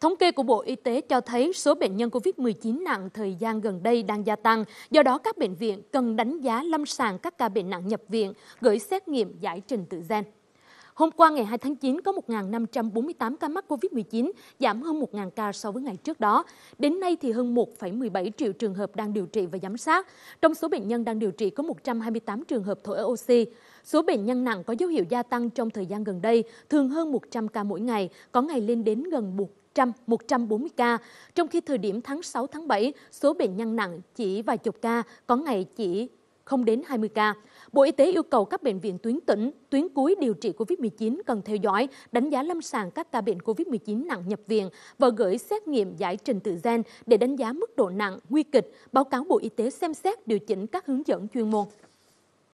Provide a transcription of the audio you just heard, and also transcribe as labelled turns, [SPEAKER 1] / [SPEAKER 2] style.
[SPEAKER 1] Thống kê của Bộ Y tế cho thấy số bệnh nhân COVID-19 nặng thời gian gần đây đang gia tăng, do đó các bệnh viện cần đánh giá lâm sàng các ca bệnh nặng nhập viện, gửi xét nghiệm giải trình tự gen. Hôm qua ngày 2 tháng 9 có 1.548 ca mắc COVID-19, giảm hơn 1.000 ca so với ngày trước đó. Đến nay thì hơn 1,17 triệu trường hợp đang điều trị và giám sát. Trong số bệnh nhân đang điều trị có 128 trường hợp thổi oxy. Số bệnh nhân nặng có dấu hiệu gia tăng trong thời gian gần đây, thường hơn 100 ca mỗi ngày, có ngày lên đến gần 100-140 ca, trong khi thời điểm tháng 6 tháng 7, số bệnh nhân nặng chỉ vài chục ca, có ngày chỉ không đến 20 ca. Bộ Y tế yêu cầu các bệnh viện tuyến tỉnh, tuyến cuối điều trị COVID-19 cần theo dõi, đánh giá lâm sàng các ca bệnh COVID-19 nặng nhập viện và gửi xét nghiệm giải trình tự gen để đánh giá mức độ nặng, nguy kịch, báo cáo Bộ Y tế xem xét điều chỉnh các hướng dẫn chuyên môn.